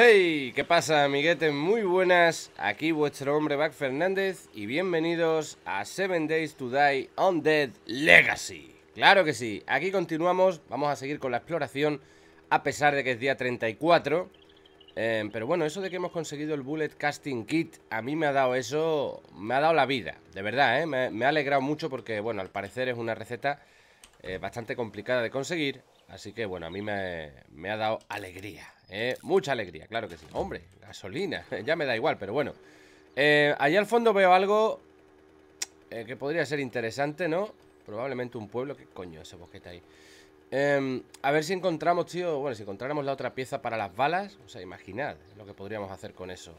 ¡Hey! ¿Qué pasa, amiguetes? Muy buenas. Aquí vuestro hombre Back Fernández y bienvenidos a 7 Days to Die on Dead Legacy. Claro que sí, aquí continuamos, vamos a seguir con la exploración a pesar de que es día 34. Em, pero bueno, eso de que hemos conseguido el Bullet Casting Kit, a mí me ha dado eso, me ha dado la vida, de verdad, ¿eh? me, ha alegrado mucho porque, bueno, al parecer es una receta eh, bastante complicada de conseguir, así que bueno, a mí me ha dado alegría. Eh, mucha alegría, claro que sí. Hombre, gasolina, ya me da igual, pero bueno. Eh, allí al fondo veo algo eh, que podría ser interesante, ¿no? Probablemente un pueblo. ¿Qué coño ese bosquete ahí? Em, a ver si encontramos, tío. Bueno, si encontráramos la otra pieza para las balas. O sea, imaginad lo que podríamos hacer con eso.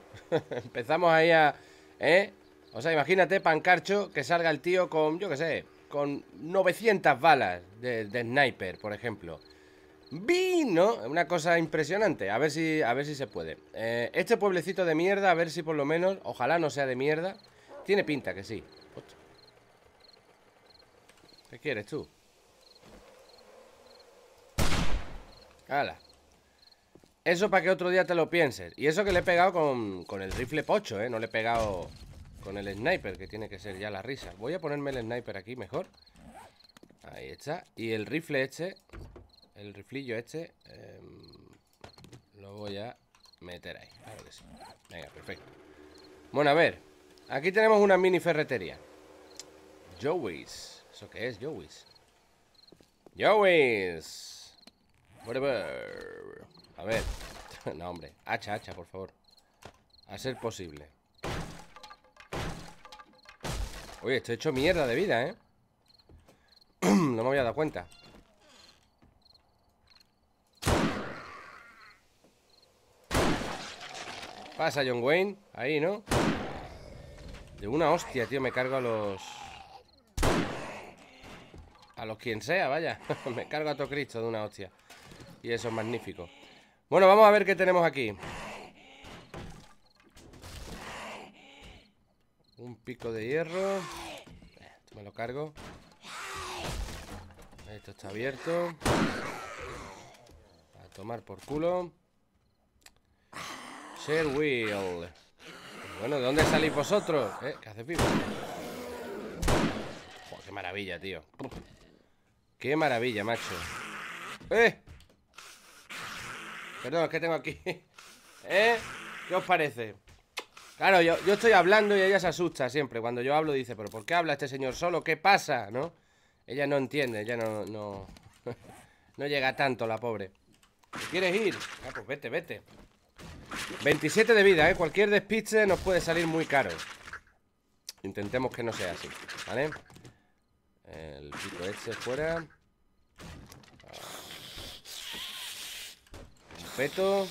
Empezamos ahí a. ¿Eh? O sea, imagínate, pancarcho, que salga el tío con, yo qué sé, con 900 balas de, de sniper, por ejemplo. Vino, una cosa impresionante. A ver si, a ver si se puede. Eh, este pueblecito de mierda, a ver si por lo menos, ojalá no sea de mierda. Tiene pinta que sí. ¿Qué quieres tú? Hala. Eso para que otro día te lo pienses. Y eso que le he pegado con, con el rifle pocho, ¿eh? No le he pegado con el sniper, que tiene que ser ya la risa. Voy a ponerme el sniper aquí mejor. Ahí está. Y el rifle este el riflillo este em, lo voy a meter ahí. Venga, perfecto. Bueno, a ver. Aquí tenemos una mini ferretería. Joey's. ¿Eso qué es, Joey's? Joey's. Whatever. A ver. no, hombre. Hacha, hacha, por favor. A ser posible. Oye, estoy hecho mierda de vida, ¿eh? no me había dado cuenta. Pasa John Wayne, ahí, ¿no? De una hostia, tío, me cargo a los... A los quien sea, vaya Me cargo a todo Cristo de una hostia Y eso es magnífico Bueno, vamos a ver qué tenemos aquí Un pico de hierro Esto me lo cargo Esto está abierto A tomar por culo bueno, ¿de dónde salís vosotros? ¿Eh? ¿Qué hace pipa? qué maravilla, tío. Qué maravilla, macho. ¡Eh! Perdón, es que tengo aquí. ¿Eh? ¿Qué os parece? Claro, yo, estoy hablando y ella se asusta siempre. Cuando yo hablo dice, pero ¿por qué habla este señor solo? ¿Qué pasa? ¿No? Ella no entiende, ella no... No, no llega tanto, la pobre. ¿Quieres ir? Ah, pues vete, vete. 27 de vida, ¿eh? Cualquier despiste nos puede salir muy caro Intentemos que no sea así, ¿vale? El pico este fuera Peto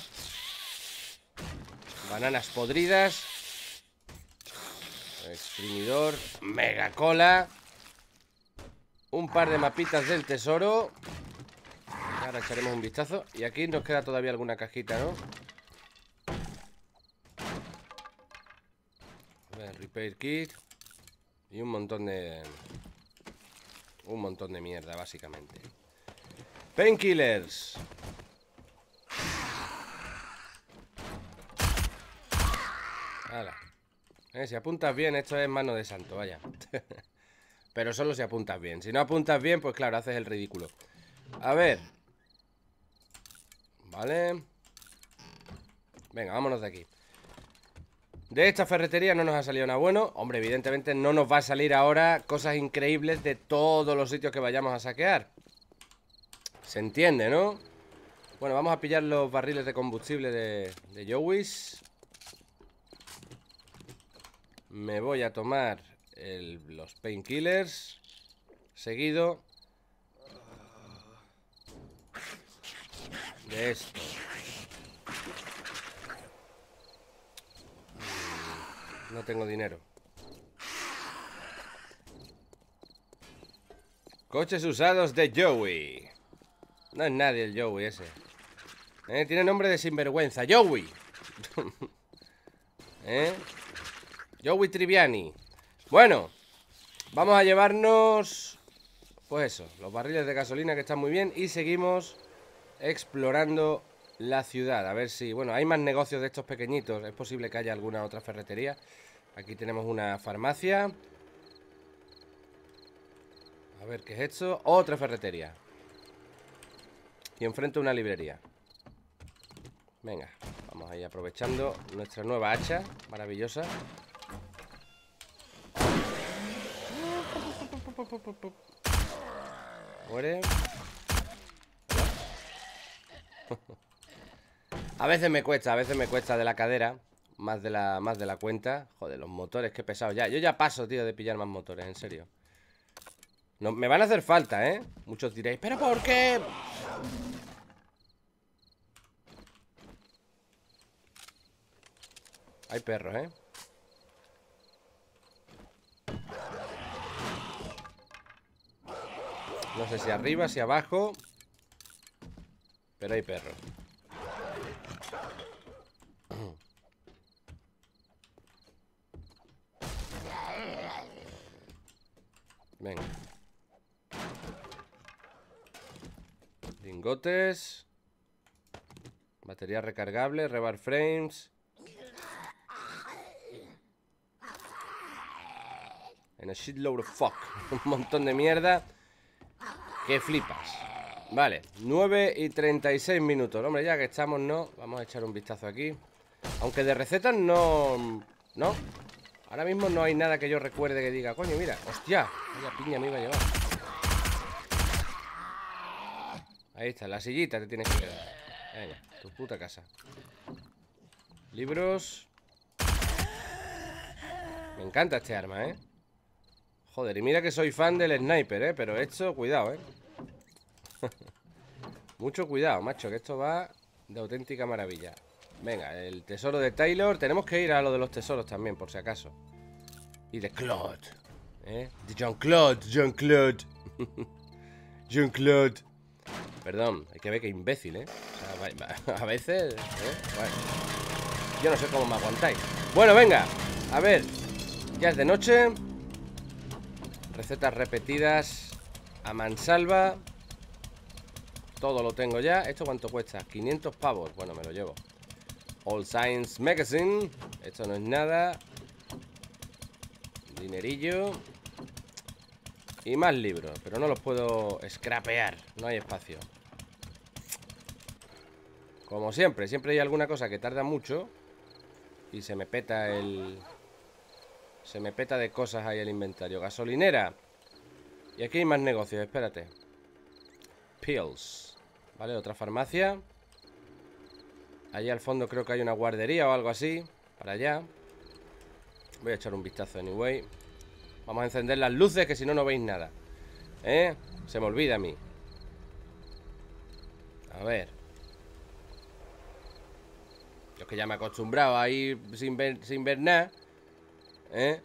Bananas podridas Exprimidor Mega cola Un par de mapitas del tesoro Ahora echaremos un vistazo Y aquí nos queda todavía alguna cajita, ¿no? Kit Y un montón de... Un montón de mierda, básicamente Painkillers eh, Si apuntas bien, esto es mano de santo, vaya Pero solo si apuntas bien Si no apuntas bien, pues claro, haces el ridículo A ver Vale Venga, vámonos de aquí de esta ferretería no nos ha salido nada bueno. Hombre, evidentemente no nos va a salir ahora cosas increíbles de todos los sitios que vayamos a saquear. Se entiende, ¿no? Bueno, vamos a pillar los barriles de combustible de, de Joey's. Me voy a tomar los painkillers. Seguido. De esto. No tengo dinero. Coches usados de Joey. No es nadie el Joey ese. Eh, tiene nombre de sinvergüenza. Joey. ¿Eh? Joey Triviani. Bueno, vamos a llevarnos... Pues eso, los barriles de gasolina que están muy bien y seguimos explorando la ciudad. A ver si... Bueno, hay más negocios de estos pequeñitos. Es posible que haya alguna otra ferretería. Aquí tenemos una farmacia. A ver, ¿qué es esto? Otra ferretería. Y enfrente una librería. Venga, vamos ahí aprovechando nuestra nueva hacha maravillosa. Muere. A veces me cuesta, a veces me cuesta de la cadera. Más de la, más de la cuenta. Joder, los motores, qué pesado. ya. Yo ya paso, tío, de pillar más motores, en serio. No, me van a hacer falta, ¿eh? Muchos diréis, ¿pero por qué? Hay perros, ¿eh? No sé si arriba, si abajo Pero hay perros Venga. Lingotes. Batería recargable, rebar frames. En a shitload of fuck. Un montón de mierda. Que flipas. Vale, 9 y 36 minutos. Hombre, ya que estamos, no. Vamos a echar un vistazo aquí. Aunque de recetas no. No. Ahora mismo no hay nada que yo recuerde que diga, coño, mira, hostia, mira piña me iba a llevar. Ahí está, la sillita te tienes que quedar. Venga, tu puta casa. Libros. Me encanta este arma, ¿eh? Joder, y mira que soy fan del sniper, ¿eh? Pero esto, cuidado, ¿eh? Mucho cuidado, macho, que esto va de auténtica maravilla. Venga, el tesoro de Taylor. Tenemos que ir a lo de los tesoros también, por si acaso. Y de Claude. ¿Eh? De Jean-Claude, Jean-Claude. Jean-Claude. Perdón, hay que ver que imbécil, ¿eh? a veces... ¿eh? Yo no sé cómo me aguantáis. Bueno, venga. A ver. Ya es de noche. Recetas repetidas a mansalva. Todo lo tengo ya. ¿Esto cuánto cuesta? 500 pavos. Bueno, me lo llevo. All Science Magazine. Esto no es nada. Dinerillo. Y más libros, pero no los puedo scrapear. No hay espacio. Como siempre, siempre hay alguna cosa que tarda mucho y se me peta el... Se me peta de cosas ahí el inventario. Gasolinera. Y aquí hay más negocios, espérate. Pills. Vale, otra farmacia. Allí al fondo creo que hay una guardería o algo así Para allá Voy a echar un vistazo anyway Vamos a encender las luces que si no, no veis nada ¿Eh? Se me olvida a mí A ver Yo es que ya me he acostumbrado a ir sin ver, sin ver nada ¿Eh?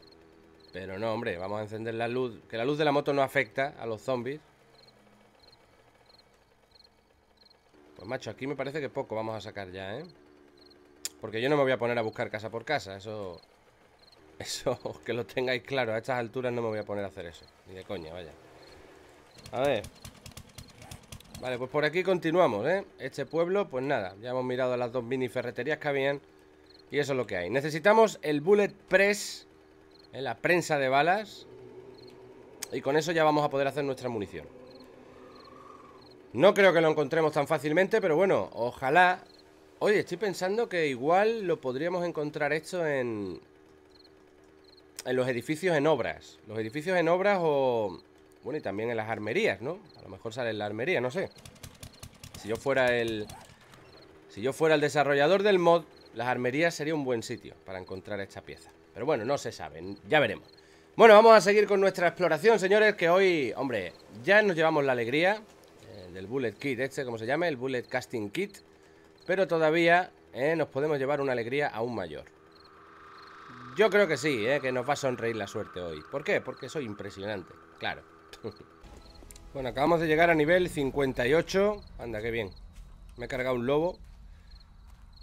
Pero no, hombre, vamos a encender la luz Que la luz de la moto no afecta a los zombies Pues, macho, aquí me parece que poco vamos a sacar ya, ¿eh? Porque yo no me voy a poner a buscar casa por casa, eso... Eso, que lo tengáis claro, a estas alturas no me voy a poner a hacer eso. Ni de coña, vaya. A ver. Vale, pues por aquí continuamos, ¿eh? Este pueblo, pues nada, ya hemos mirado las dos mini ferreterías que habían. Y eso es lo que hay. Necesitamos el Bullet Press, la prensa de balas. Y con eso ya vamos a poder hacer nuestra munición. No creo que lo encontremos tan fácilmente, pero bueno, ojalá... Oye, estoy pensando que igual lo podríamos encontrar esto en... En los edificios en obras. Los edificios en obras o... Bueno, y también en las armerías, ¿no? A lo mejor sale en la armería, no sé. Si yo fuera el... Si yo fuera el desarrollador del mod, las armerías sería un buen sitio para encontrar esta pieza. Pero bueno, no se sabe, ya veremos. Bueno, vamos a seguir con nuestra exploración, señores, que hoy, hombre, ya nos llevamos la alegría del Bullet Kit, este como se llama, el Bullet Casting Kit. Pero todavía eh, nos podemos llevar una alegría aún mayor. Yo creo que sí, eh, que nos va a sonreír la suerte hoy. ¿Por qué? Porque soy impresionante, claro. bueno, acabamos de llegar a nivel 58. Anda, qué bien. Me he cargado un lobo.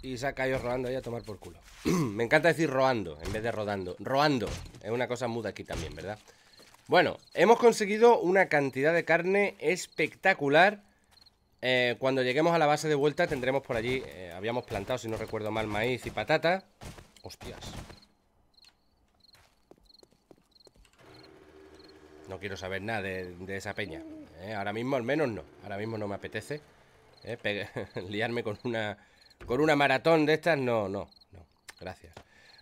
Y se ha caído roando ahí a tomar por culo. Me encanta decir roando en vez de rodando. Roando. Es una cosa muda aquí también, ¿verdad? Bueno, hemos conseguido una cantidad de carne espectacular. Eh, cuando lleguemos a la base de vuelta tendremos por allí, eh, habíamos plantado, si no recuerdo mal, maíz y patata. Hostias. No quiero saber nada de, esa peña. Eh. ahora mismo al menos no. Ahora mismo no me apetece liarme con una, con una maratón de estas. No, no, no. Gracias.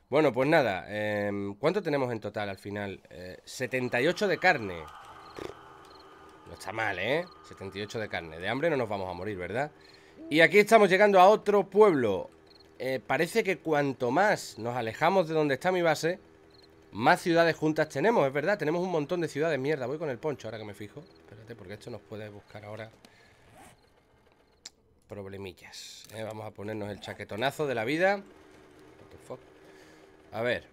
Bueno, pues nada, em, ¿cuánto tenemos en total al final? 78 eh, de carne. No está mal, ¿eh? 78 de carne. De hambre no nos vamos a morir, ¿verdad? Y aquí estamos llegando a otro pueblo. Eh, parece que cuanto más nos alejamos de donde está mi base, más ciudades juntas tenemos, es verdad. Tenemos un montón de ciudades. Mierda, voy con el poncho ahora que me fijo. Espérate, porque esto nos puede buscar ahora problemillas. ¿eh? vamos a ponernos el chaquetonazo de la vida. A ver.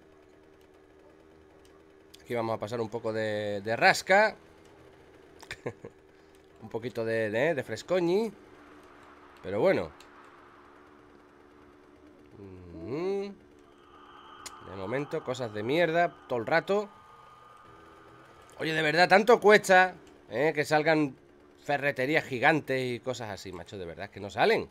Aquí vamos a pasar un poco de, rasca. un poquito de, frescoñi. Pero bueno. Mm. De momento, cosas de mierda todo el rato. Oye, de verdad, tanto cuesta ¿eh? que salgan ferreterías gigantes y cosas así, macho. De verdad, que no salen.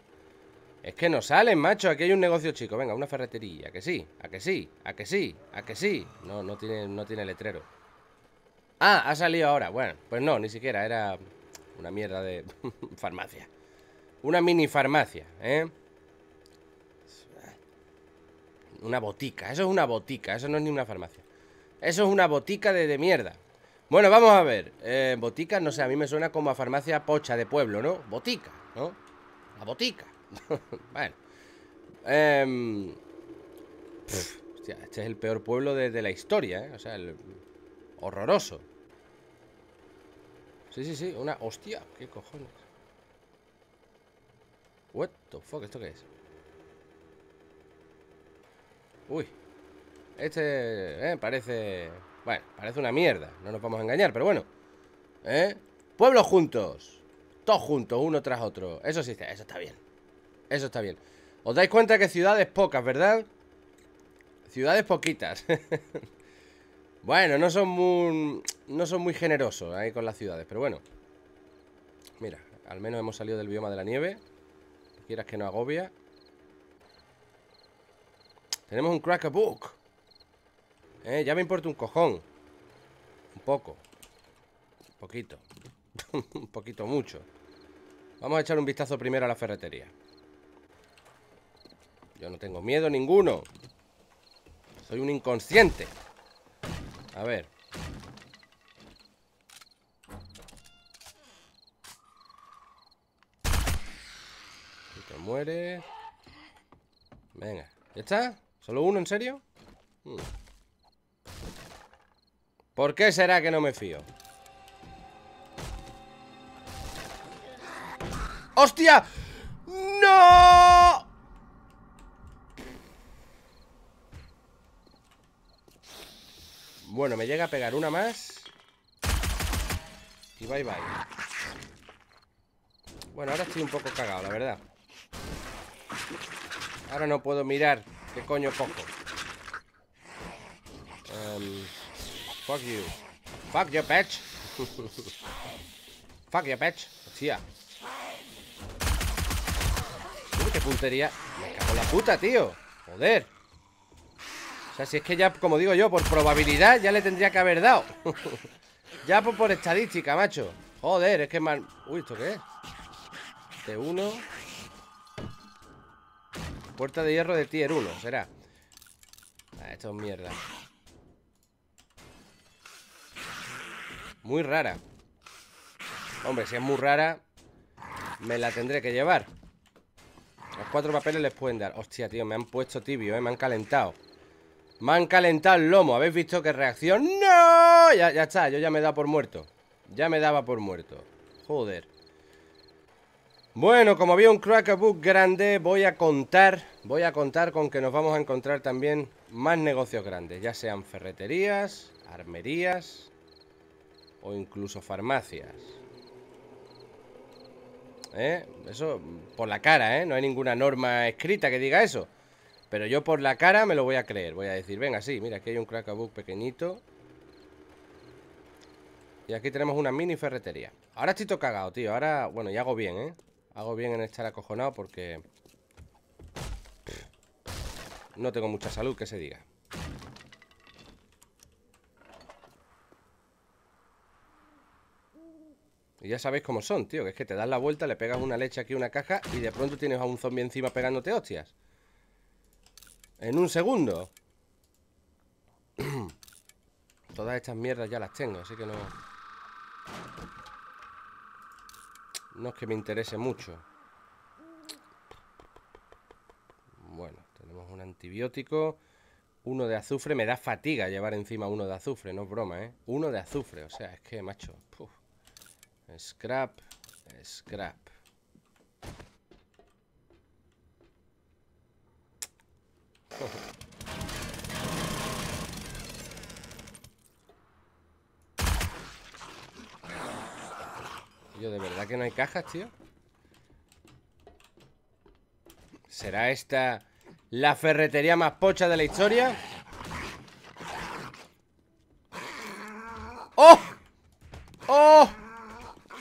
Es que no salen, macho. Aquí hay un negocio chico. Venga, una ferretería. ¿A que sí, a que sí, a que sí, a que sí. No, no tiene, no tiene letrero. Ah, ha salido ahora. Bueno, pues no, ni siquiera. Era una mierda de farmacia. Una mini farmacia, ¿eh? Una botica. Eso es una botica. Eso no es ni una farmacia. Eso es una botica de, de mierda. Bueno, vamos a ver. Eh, botica, no sé, a mí me suena como a farmacia pocha de pueblo, ¿no? Botica, ¿no? La botica. bueno. Em, este es el peor pueblo de, la historia, ¿eh? O sea, el, horroroso. Sí, sí, sí, una... Hostia, qué cojones. What the fuck, ¿esto qué es? Uy. Este eh, parece... Bueno, parece una mierda. No nos vamos a engañar, pero bueno. ¿Eh? Pueblos juntos. Todos juntos, uno tras otro. Eso sí, eso está bien. Eso está bien Os dais cuenta que ciudades pocas, ¿verdad? Ciudades poquitas Bueno, no son muy... No son muy generosos ahí ¿eh? con las ciudades Pero bueno Mira, al menos hemos salido del bioma de la nieve Quieras que no agobia Tenemos un crack book eh, ya me importa un cojón Un poco Un poquito Un poquito mucho Vamos a echar un vistazo primero a la ferretería yo no tengo miedo ninguno. Soy un inconsciente. A ver. Muere te Venga. ¿Ya está? ¿Solo uno, en serio? Hmm. ¿Por qué será que no me fío? ¡Hostia! ¡No! Bueno, me llega a pegar una más. Y bye bye. Bueno, ahora estoy un poco cagado, la verdad. Ahora no puedo mirar qué coño cojo. Em, fuck you. Fuck your patch. fuck your patch. Hostia. Uy, qué puntería. Me cago en la puta, tío. Joder. O sea, si es que ya, como digo yo, por probabilidad ya le tendría que haber dado. ya por, estadística, macho. Joder, es que mal... Uy, ¿esto qué es? T1. Puerta de hierro de tier 1, será. Ah, esto es mierda. Muy rara. Hombre, si es muy rara, me la tendré que llevar. Los cuatro papeles les pueden dar. Hostia, tío, me han puesto tibio, ¿eh? me han calentado. Me han calentado el lomo. ¿Habéis visto qué reacción? ¡No! Ya, está, yo ya me he dado por muerto. Ya me daba por muerto. Joder. Bueno, como había un crackerbook grande, voy a contar, voy a contar con que nos vamos a encontrar también más negocios grandes, ya sean ferreterías, armerías o incluso farmacias. ¿Eh? Eso por la cara, ¿eh? No hay ninguna norma escrita que diga eso. Pero yo por la cara me lo voy a creer. Voy a decir, venga, sí, mira, aquí hay un crackabook pequeñito. Y aquí tenemos una mini ferretería. Ahora estoy todo cagado, tío. Ahora, bueno, y hago bien, ¿eh? Hago bien en estar acojonado porque... No tengo mucha salud, que se diga. Y ya sabéis cómo son, tío. Que es que te das la vuelta, le pegas una leche aquí a una caja y de pronto tienes a un zombie encima pegándote hostias. En un segundo Todas estas mierdas ya las tengo Así que no No es que me interese mucho Bueno, tenemos un antibiótico Uno de azufre Me da fatiga llevar encima uno de azufre No es broma, ¿eh? Uno de azufre, o sea, es que, macho Scrap Scrap Yo, ¿de verdad que no hay cajas, tío? ¿Será esta la ferretería más pocha de la historia? ¡Oh! ¡Oh!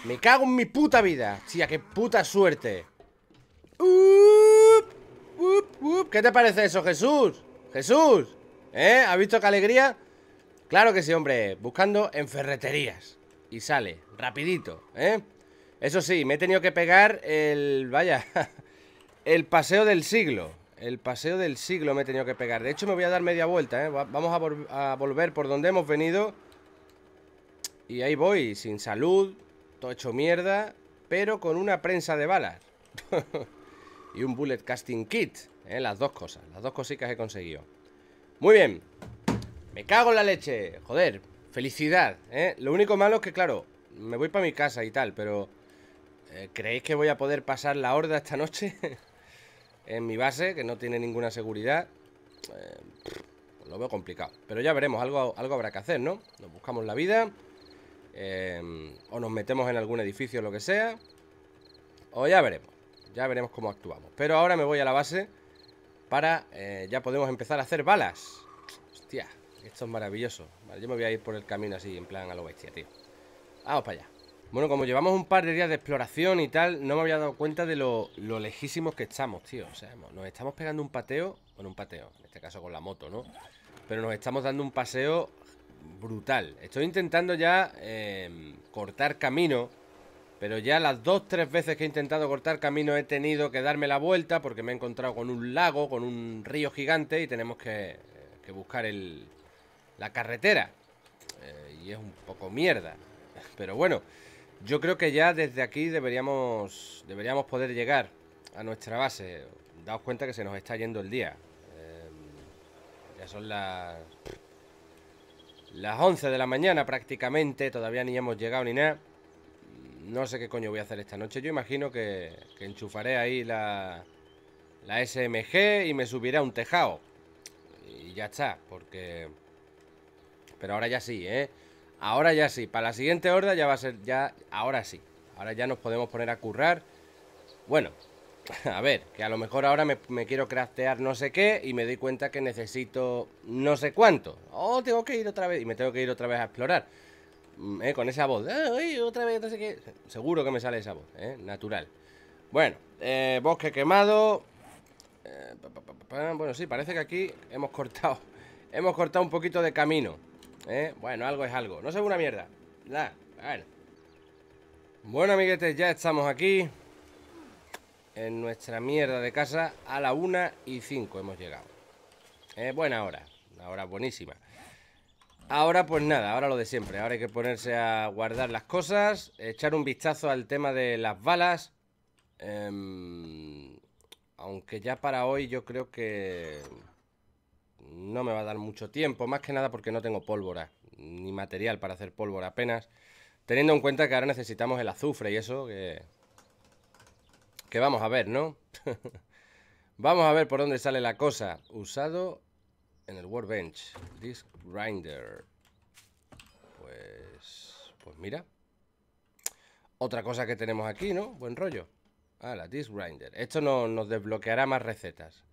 Me cago en mi puta vida. Tía, qué puta suerte. ¡Uh! ¿Qué te parece eso, Jesús? Jesús, ¿eh? ¿Has visto qué alegría? Claro que sí, hombre, buscando en ferreterías. Y sale, rapidito, ¿eh? Eso sí, me he tenido que pegar el... Vaya, el paseo del siglo. El paseo del siglo me he tenido que pegar. De hecho, me voy a dar media vuelta, ¿eh? Vamos a volver por donde hemos venido. Y ahí voy, sin salud, todo hecho mierda, pero con una prensa de balas. y un bullet casting kit. Eh, las dos cosas, las dos cositas he conseguido Muy bien Me cago en la leche, joder Felicidad, ¿eh? Lo único malo es que, claro Me voy para mi casa y tal, pero eh, ¿Creéis que voy a poder pasar la horda esta noche? en mi base, que no tiene ninguna seguridad eh, Lo veo complicado Pero ya veremos, algo, algo habrá que hacer, ¿no? Nos buscamos la vida O nos metemos en algún edificio, lo que sea O ya veremos ya veremos cómo actuamos Pero ahora me voy a la base para... Eh, ya podemos empezar a hacer balas. Hostia, esto es maravilloso. yo me voy a ir por el camino así, en plan a lo bestia, tío. Vamos para allá. Bueno, como llevamos un par de días de exploración y tal, no me había dado cuenta de lo, lo lejísimos que estamos, tío. O sea, nos estamos pegando un pateo, bueno, un pateo, en este caso con la moto, ¿no? Pero nos estamos dando un paseo brutal. Estoy intentando ya eh, cortar camino pero ya las dos, tres veces que he intentado cortar camino he tenido que darme la vuelta porque me he encontrado con un lago, con un río gigante y tenemos que, buscar el, la carretera. Eh, y es un poco mierda. Pero bueno, yo creo que ya desde aquí deberíamos, deberíamos poder llegar a nuestra base. Daos cuenta que se nos está yendo el día. Eh, ya son las... Las 11 de la mañana prácticamente, todavía ni hemos llegado ni nada. No sé qué coño voy a hacer esta noche. Yo imagino que, enchufaré ahí la, SMG y me subiré a un tejado. Y ya está, porque... Pero ahora ya sí, ¿eh? Ahora ya sí. Para la siguiente horda ya va a ser... ya Ahora sí. Ahora ya nos podemos poner a currar. Bueno, a ver, que a lo mejor ahora me, quiero craftear no sé qué y me doy cuenta que necesito no sé cuánto. oh, tengo que ir otra vez y me tengo que ir otra vez a explorar. Eh, con esa voz. Ah, otra vez, Seguro que me sale esa voz, eh, natural. Bueno, eh, bosque quemado. bueno, sí, parece que aquí hemos cortado. Hemos cortado un poquito de camino. Bueno, algo es algo. No se una mierda. bueno. amiguetes, ya estamos aquí. En nuestra mierda de casa. A la una y cinco hemos llegado. buena hora. Una hora buenísima. Ahora pues nada, ahora lo de siempre. Ahora hay que ponerse a guardar las cosas, echar un vistazo al tema de las balas. Em, aunque ya para hoy yo creo que no me va a dar mucho tiempo. Más que nada porque no tengo pólvora, ni material para hacer pólvora apenas. Teniendo en cuenta que ahora necesitamos el azufre y eso, que... Que vamos a ver, ¿no? vamos a ver por dónde sale la cosa. Usado en el workbench. Disk grinder. Pues, pues mira. Otra cosa que tenemos aquí, ¿no? Buen rollo. Ah, la disk grinder. Esto no, nos desbloqueará más recetas.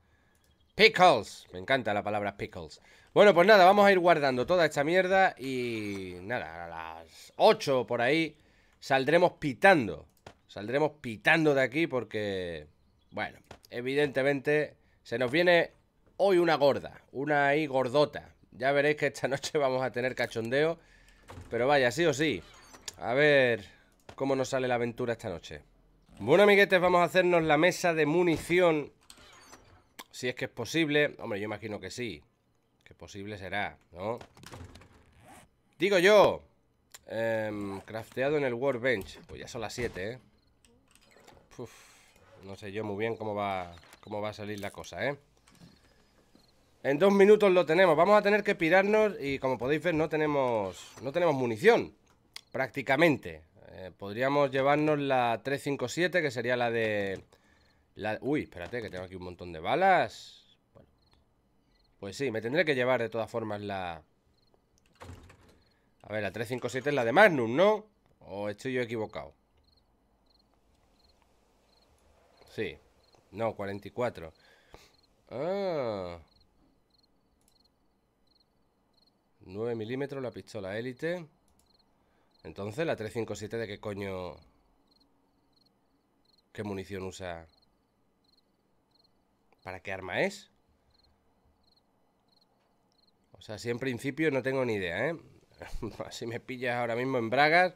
Pickles. Me encanta la palabra pickles. Bueno, pues nada, vamos a ir guardando toda esta mierda y nada, a las 8 por ahí saldremos pitando. Saldremos pitando de aquí porque, bueno, evidentemente se nos viene hoy una gorda, una ahí gordota. Ya veréis que esta noche vamos a tener cachondeo. Pero vaya, sí o sí. A ver cómo nos sale la aventura esta noche. Bueno, amiguetes, vamos a hacernos la mesa de munición. Si es que es posible. Hombre, yo imagino que sí. Que posible será, ¿no? Digo yo. Em, crafteado en el workbench. Pues ya son las 7, ¿eh? no sé yo muy bien cómo va, cómo va a salir la cosa, ¿eh? En dos minutos lo tenemos. Vamos a tener que pirarnos y como podéis ver no tenemos, no tenemos munición. Prácticamente. Eh, podríamos llevarnos la 357 que sería la de... La... Uy, espérate que tengo aquí un montón de balas. Pues sí, me tendré que llevar de todas formas la... A ver, la 357 es la de Magnum, ¿no? ¿O estoy yo equivocado? Sí. No, 44. Ah... 9 milímetros la pistola élite. Entonces, la 357 de qué coño... ¿Qué munición usa? ¿Para qué arma es? O sea, si en principio no tengo ni idea, ¿eh? si me pillas ahora mismo en bragas...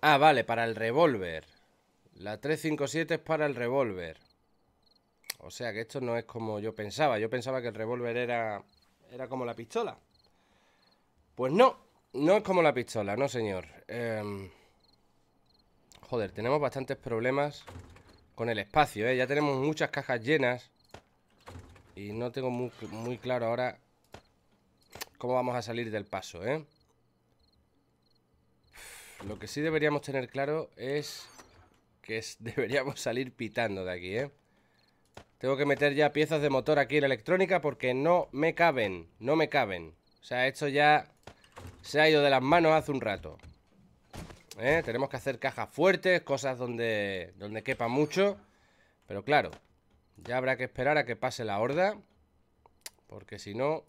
Ah, vale, para el revólver. La 357 es para el revólver. O sea que esto no es como yo pensaba. Yo pensaba que el revólver era, era como la pistola. Pues no, no es como la pistola, no señor. Em, joder, tenemos bastantes problemas con el espacio, ¿eh? Ya tenemos muchas cajas llenas. Y no tengo muy, muy claro ahora cómo vamos a salir del paso, ¿eh? Lo que sí deberíamos tener claro es que deberíamos salir pitando de aquí, ¿eh? Tengo que meter ya piezas de motor aquí en la electrónica porque no me caben, no me caben. O sea, esto ya se ha ido de las manos hace un rato. ¿eh? Tenemos que hacer cajas fuertes, cosas donde, donde quepa mucho. Pero claro, ya habrá que esperar a que pase la horda. Porque si no...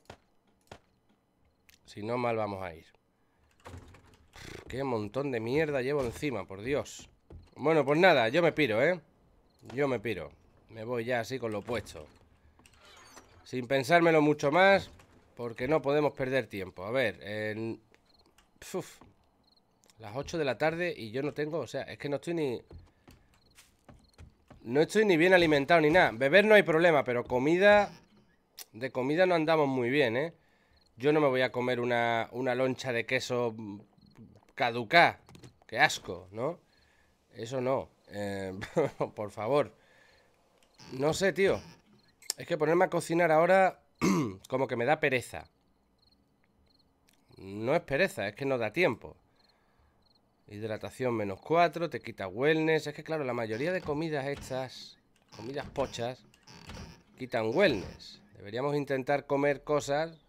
Si no, mal vamos a ir. Qué montón de mierda llevo encima, por Dios. Bueno, pues nada, yo me piro, ¿eh? Yo me piro. Me voy ya así con lo puesto. Sin pensármelo mucho más, porque no podemos perder tiempo. A ver, las 8 de la tarde y yo no tengo... O sea, es que no estoy ni... No estoy ni bien alimentado ni nada. Beber no hay problema, pero comida... De comida no andamos muy bien, ¿eh? Yo no me voy a comer una, una loncha de queso caducá. Qué asco, ¿no? Eso no. Eh, por favor. No sé, tío. Es que ponerme a cocinar ahora como que me da pereza. No es pereza, es que no da tiempo. Hidratación menos 4, te quita wellness. Es que claro, la mayoría de comidas estas, comidas pochas, quitan wellness. Deberíamos intentar comer cosas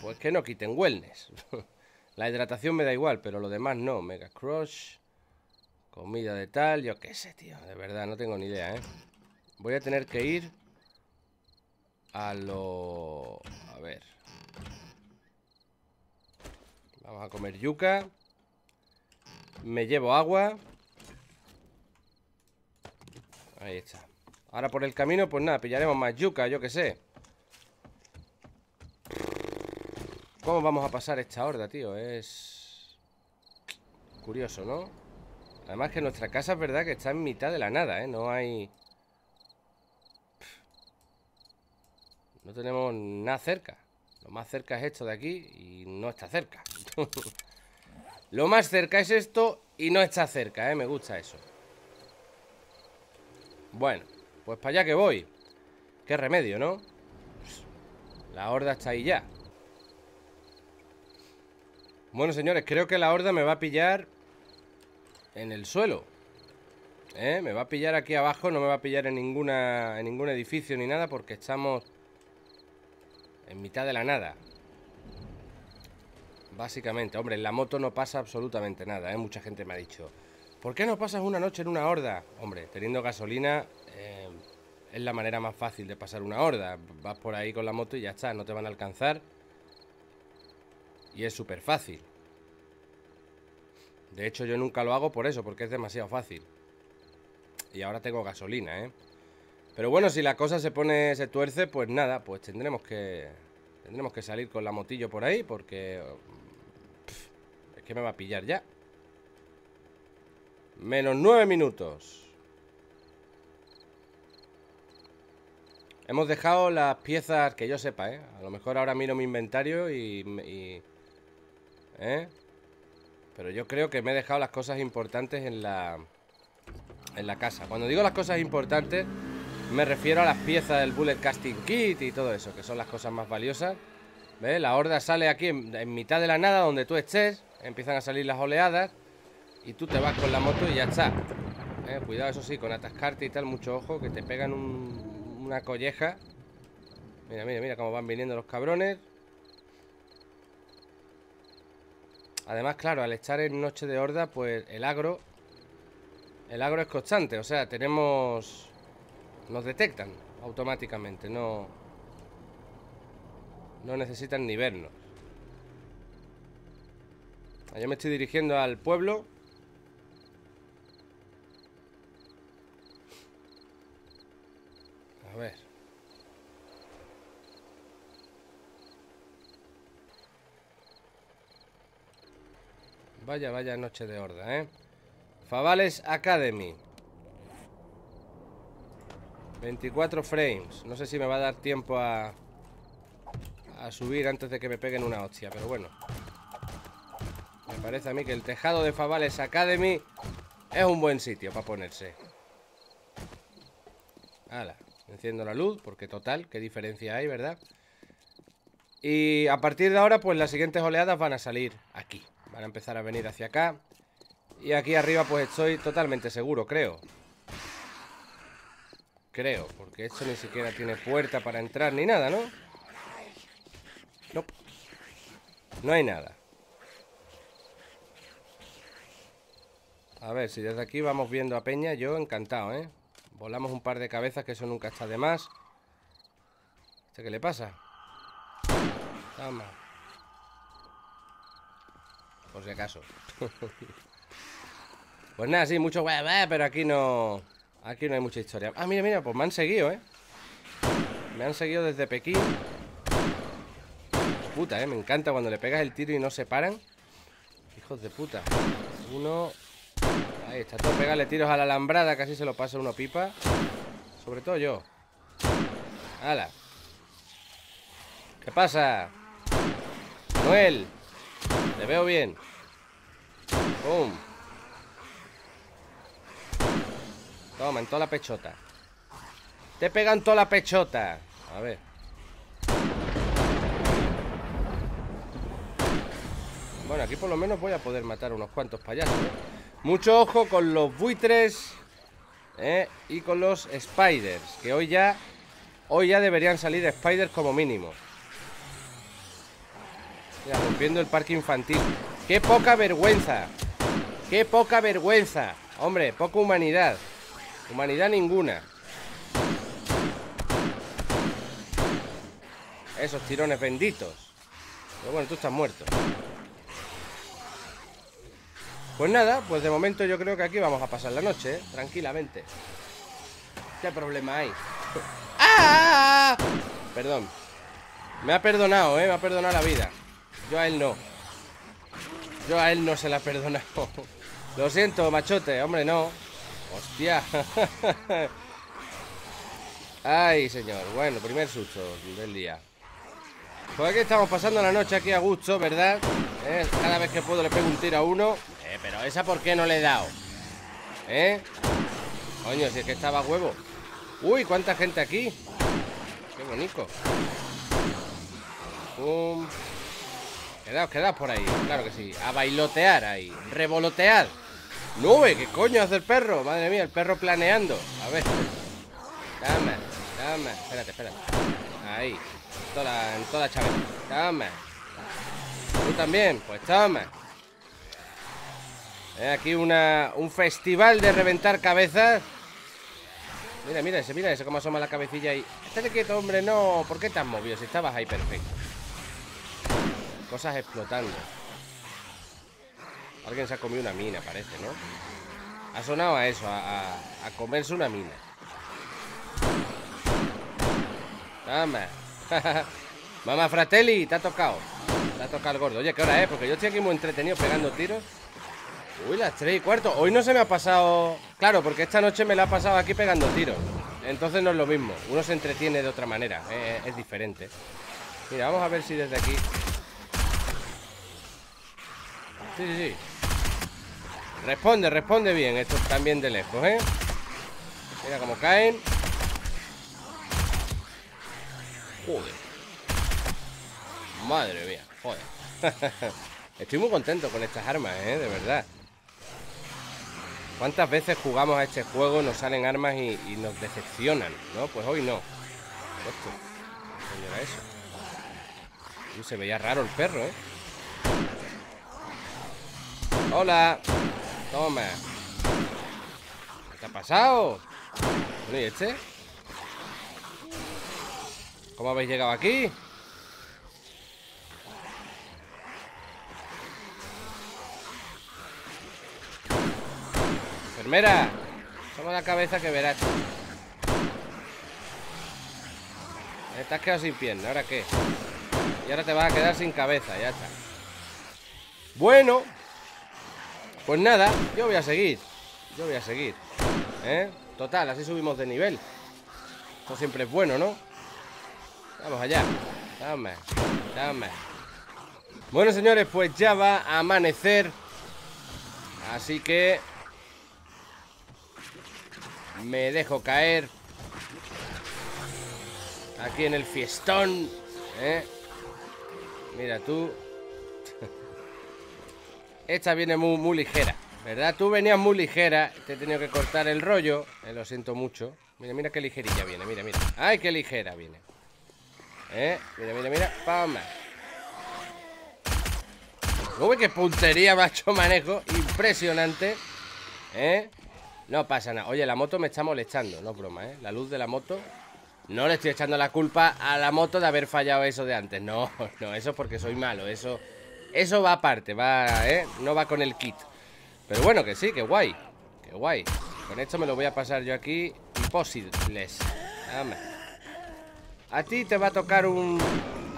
pues que no quiten wellness. la hidratación me da igual, pero lo demás no. Mega Crush, comida de tal, yo qué sé, tío. De verdad, no tengo ni idea, ¿eh? Voy a tener que ir a lo... A ver. Vamos a comer yuca. Me llevo agua. Ahí está. Ahora por el camino, pues nada, pillaremos más yuca, yo que sé. ¿Cómo vamos a pasar esta horda, tío? Es... Curioso, ¿no? Además que nuestra casa es verdad que está en mitad de la nada, ¿eh? No hay... No tenemos nada cerca. Lo más cerca es esto de aquí y no está cerca. Lo más cerca es esto y no está cerca, ¿eh? Me gusta eso. Bueno, pues para allá que voy. Qué remedio, ¿no? Pues, la horda está ahí ya. Bueno, señores, creo que la horda me va a pillar en el suelo. ¿Eh? Me va a pillar aquí abajo, no me va a pillar en, ninguna, en ningún edificio ni nada porque estamos en mitad de la nada. Básicamente, hombre, en la moto no pasa absolutamente nada, ¿eh? Mucha gente me ha dicho. ¿Por qué no pasas una noche en una horda? Hombre, teniendo gasolina eh, es la manera más fácil de pasar una horda. Vas por ahí con la moto y ya está, no te van a alcanzar. Y es súper fácil. De hecho, yo nunca lo hago por eso, porque es demasiado fácil. Y ahora tengo gasolina, ¿eh? Pero bueno, si la cosa se pone, se tuerce, pues nada, pues tendremos que Tendremos que salir con la motillo por ahí porque... es que me va a pillar ya. Menos nueve minutos. Hemos dejado las piezas que yo sepa, ¿eh? A lo mejor ahora miro mi inventario y... y ¿eh? Pero yo creo que me he dejado las cosas importantes en la... En la casa. Cuando digo las cosas importantes... Me refiero a las piezas del Bullet Casting Kit y todo eso, que son las cosas más valiosas. ¿Ves? La horda sale aquí en, mitad de la nada, donde tú estés. Empiezan a salir las oleadas. Y tú te vas con la moto y ya está. ¿Eh? Cuidado, eso sí, con atascarte y tal, mucho ojo, que te pegan una colleja. Mira, mira, mira cómo van viniendo los cabrones. Además, claro, al estar en noche de horda, pues el agro... El agro es constante, o sea, tenemos nos detectan automáticamente, no... No necesitan ni vernos. Yo me estoy dirigiendo al pueblo. A ver. Vaya, vaya noche de horda, ¿eh? Favales Academy. 24 frames. No sé si me va a dar tiempo a... subir antes de que me peguen una hostia, pero bueno. Me parece a mí que el tejado de Favales Academy es un buen sitio para ponerse. Hala, enciendo la luz, porque total, qué diferencia hay, ¿verdad? Y a partir de ahora, pues las siguientes oleadas van a salir aquí. Van a empezar a venir hacia acá. Y aquí arriba, pues estoy totalmente seguro, creo. Creo, porque esto ni siquiera tiene puerta para entrar ni nada, ¿no? No. No hay nada. A ver, si desde aquí vamos viendo a Peña, yo encantado, ¿eh? Volamos un par de cabezas, que eso nunca está de más. ¿Este qué le pasa? Toma. Por si acaso. pues nada, sí, mucho... Pero aquí no... Aquí no hay mucha historia Ah, mira, mira, pues me han seguido, ¿eh? Me han seguido desde Pekín Puta, ¿eh? Me encanta cuando le pegas el tiro y no se paran Hijos de puta Uno Ahí está, todo pegarle tiros a la alambrada Casi se lo pasa uno pipa Sobre todo yo ¡Hala! ¿Qué pasa? Noel Te veo bien ¡Pum! Toma, en toda la pechota. Te pegan toda la pechota. A ver. Bueno, aquí por lo menos voy a poder matar unos cuantos payasos. ¿eh? Mucho ojo con los buitres ¿eh? y con los spiders. Que hoy ya. Hoy ya deberían salir spiders como mínimo. Ya rompiendo el parque infantil. ¡Qué poca vergüenza! ¡Qué poca vergüenza! Hombre, poca humanidad. Humanidad ninguna. Esos tirones benditos. Pero bueno, tú estás muerto. Pues nada, pues de momento yo creo que aquí vamos a pasar la noche, ¿eh? tranquilamente. ¿Qué problema hay? ¡Ah! Perdón. Me ha perdonado, ¿eh? Me ha perdonado la vida. Yo a él no. Yo a él no se la he perdonado. Lo siento, machote. Hombre, no. ¡Hostia! ¡Ay, señor! Bueno, primer susto del día Pues aquí estamos pasando la noche aquí a gusto, ¿verdad? ¿Eh? Cada vez que puedo le pego un tiro a uno eh, Pero esa ¿por qué no le he dado? ¿Eh? Coño, si es que estaba huevo ¡Uy, cuánta gente aquí! ¡Qué bonito! ¡Pum! Quedaos, quedaos por ahí, claro que sí A bailotear ahí, revolotear Nube, ¿qué coño hace el perro? Madre mía, el perro planeando. A ver. Dame, dame. Espérate, espérate. Ahí. toda, en toda Dame. Tú también, pues toma. aquí una, un festival de reventar cabezas. Mira, mira ese, mira ese cómo asoma la cabecilla ahí. Estate quieto, hombre, no. ¿Por qué te has movido? Si estabas ahí perfecto. Cosas explotando. Alguien se ha comido una mina, parece, ¿no? Ha sonado a eso, a, comerse una mina. Toma. Mamá Fratelli, te ha tocado. Te ha tocado el gordo. Oye, ¿qué hora es? Porque yo estoy aquí muy entretenido pegando tiros. Uy, las tres y cuarto. Hoy no se me ha pasado... Claro, porque esta noche me la ha pasado aquí pegando tiros. Entonces no es lo mismo. Uno se entretiene de otra manera. Eh, eh, es diferente. Mira, vamos a ver si desde aquí... Sí, sí, sí. Responde, responde bien. Estos también de lejos, ¿eh? Mira cómo caen. Joder. Madre mía, joder. Estoy muy contento con estas armas, ¿eh? De verdad. ¿Cuántas veces jugamos a este juego, nos salen armas y, nos decepcionan? ¿No? Pues hoy no. eso? se veía raro el perro, ¿eh? ¡Hola! Toma. ¿Qué te ha pasado? ¿y este? ¿Cómo habéis llegado aquí? Enfermera, toma la cabeza que verás. Estás quedado sin pierna, ¿ahora qué? Y ahora te vas a quedar sin cabeza, ya está. Bueno, pues nada, yo voy a seguir. Yo voy a seguir. ¿eh? Total, así subimos de nivel. Esto siempre es bueno, ¿no? Vamos allá. Dame, dame. Bueno, señores, pues ya va a amanecer. Así que... Me dejo caer. Aquí en el fiestón. ¿eh? Mira tú. Esta viene muy, muy ligera, ¿verdad? Tú venías muy ligera, te he tenido que cortar el rollo, eh, lo siento mucho. Mira, mira qué ligerilla viene, mira, mira. ¡Ay, qué ligera viene! ¿Eh? Mira, mira, mira, ¡pam! Uy, qué puntería, macho, manejo Impresionante ¿Eh? No pasa nada Oye, la moto me está molestando, no broma, ¿eh? La luz de la moto No le estoy echando la culpa a la moto de haber fallado eso de antes No, no, eso es porque soy malo Eso eso va aparte, va, ¿eh? No va con el kit Pero bueno, que sí, que guay Qué guay Con esto me lo voy a pasar yo aquí impossible. A ti te va a tocar un...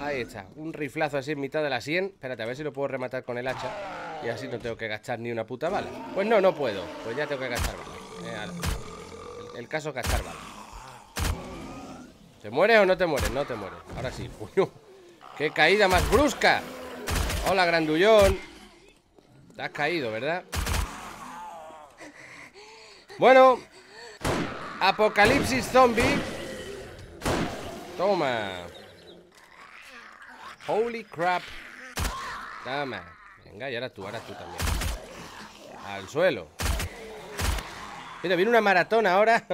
Ahí está, un riflazo así en mitad de la 100 Espérate, a ver si lo puedo rematar con el hacha Y así no tengo que gastar ni una puta bala Pues no, no puedo, pues ya tengo que gastar bala eh, el, caso es gastar bala ¿Te mueres o no te mueres? No te mueres, ahora sí uh. ¡Qué caída más brusca! Hola, grandullón. Te has caído, ¿verdad? Bueno. Apocalipsis zombie. Toma. Holy crap. Toma. Venga, y ahora tú, ahora tú también. Al suelo. Mira, viene una maratón ahora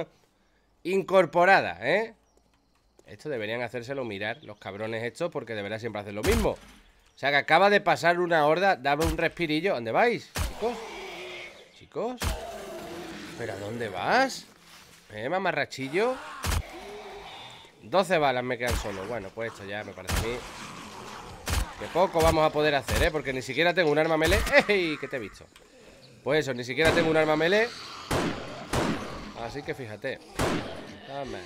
incorporada, ¿eh? Esto deberían hacérselo mirar los cabrones estos porque de verdad siempre hacen lo mismo. O sea, que acaba de pasar una horda. Dame un respirillo. ¿Dónde vais, chicos? Chicos. ¿Pero a dónde vas? ¿Eh, mamarrachillo? 12 balas me quedan solo. Bueno, pues esto ya me parece a mí. Que poco vamos a poder hacer, ¿eh? Porque ni siquiera tengo un arma melee. ¡Ey! ¿Qué te he visto. Pues eso, ni siquiera tengo un arma melee. Así que fíjate. Toma.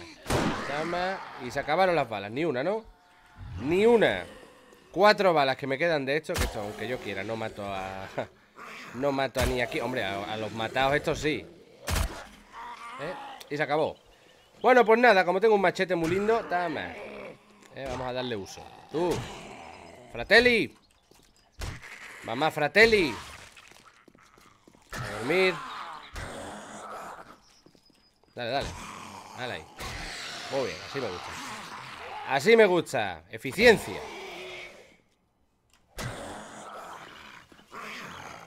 Toma. Y se acabaron las balas. Ni una, ¿no? Ni una. Cuatro balas que me quedan de esto, que esto, aunque yo quiera, no mato a... No mato a ni aquí. Hombre, a, los matados estos sí. ¿Eh? Y se acabó. Bueno, pues nada, como tengo un machete muy lindo, eh, vamos a darle uso. Tú. Fratelli. Mamá Fratelli. A dormir. Dale, dale. Dale ahí. Muy bien, así me gusta. Así me gusta. Eficiencia.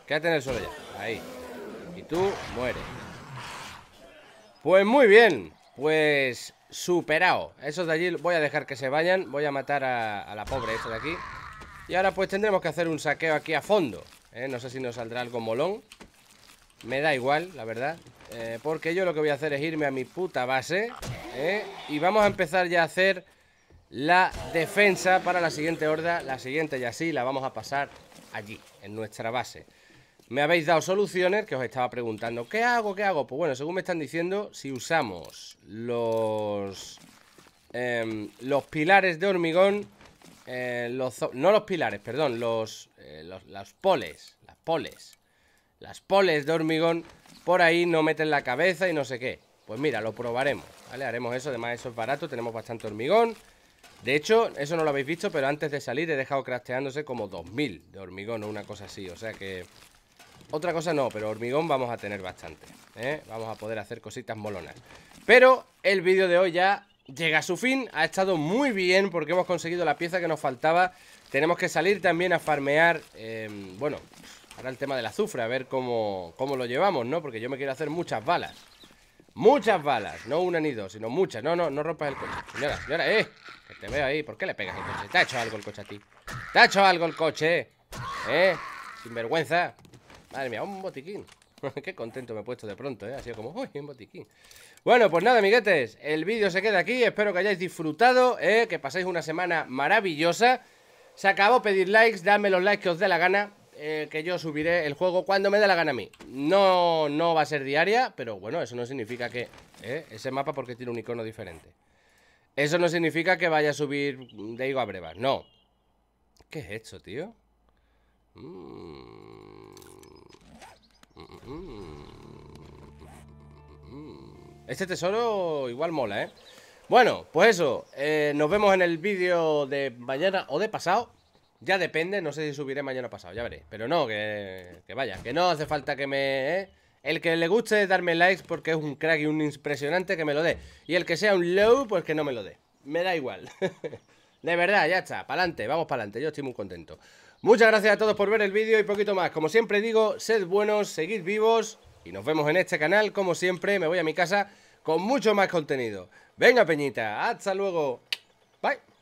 Quédate en el suelo ya. Ahí. Y tú muere Pues muy bien. Pues superado. Esos de allí voy a dejar que se vayan. Voy a matar a, la pobre esta de aquí. Y ahora pues tendremos que hacer un saqueo aquí a fondo. ¿eh? No sé si nos saldrá algo molón. Me da igual, la verdad. Eh, porque yo lo que voy a hacer es irme a mi puta base. ¿eh? Y vamos a empezar ya a hacer la defensa para la siguiente horda. La siguiente y así la vamos a pasar allí, en nuestra base. Me habéis dado soluciones que os estaba preguntando ¿Qué hago? ¿Qué hago? Pues bueno, según me están diciendo Si usamos los... Em, los pilares de hormigón eh, No los pilares, perdón los, eh, los, Las poles Las poles Las poles de hormigón Por ahí no meten la cabeza y no sé qué Pues mira, lo probaremos, ¿vale? Haremos eso, además eso es barato Tenemos bastante hormigón de hecho, eso no lo habéis visto, pero antes de salir he dejado crafteándose como 2000 de hormigón o una cosa así, o sea que otra cosa no, pero hormigón vamos a tener bastante ¿eh? Vamos a poder hacer cositas molonas Pero el vídeo de hoy ya llega a su fin Ha estado muy bien porque hemos conseguido la pieza que nos faltaba Tenemos que salir también a farmear em, Bueno, ahora el tema del azufre A ver cómo, cómo lo llevamos, ¿no? Porque yo me quiero hacer muchas balas Muchas balas, no una ni dos, sino muchas No, no, no rompas el coche Señora, señora, eh, que te veo ahí ¿Por qué le pegas el coche? Te ha hecho algo el coche a ti Te ha hecho algo el coche, eh Sinvergüenza Madre mía, un botiquín. Qué contento me he puesto de pronto, ¿eh? Ha sido como, uy, un botiquín. Bueno, pues nada, amiguetes. El vídeo se queda aquí. Espero que hayáis disfrutado, ¿eh? Que paséis una semana maravillosa. Se acabó pedir likes. Dadme los likes que os dé la gana. Eh, que yo subiré el juego cuando me dé la gana a mí. No, no va a ser diaria, pero bueno, eso no significa que... ¿eh? Ese mapa porque tiene un icono diferente. Eso no significa que vaya a subir de higo a brevas, no. ¿Qué es esto, tío? Mmm... Este tesoro igual mola, ¿eh? Bueno, pues eso. Eh, nos vemos en el vídeo de mañana o de pasado. Ya depende, no sé si subiré mañana o pasado, ya veré. Pero no, que, vaya, que no hace falta que me... ¿eh? El que le guste darme likes porque es un crack y un impresionante que me lo dé. Y el que sea un low, pues que no me lo dé. Me da igual. de verdad, ya está, pa'lante, vamos para adelante, yo estoy muy contento. Muchas gracias a todos por ver el vídeo y poquito más. Como siempre digo, sed buenos, seguid vivos y nos vemos en este canal. Como siempre, me voy a mi casa con mucho más contenido. Venga, Peñita, hasta luego. Bye.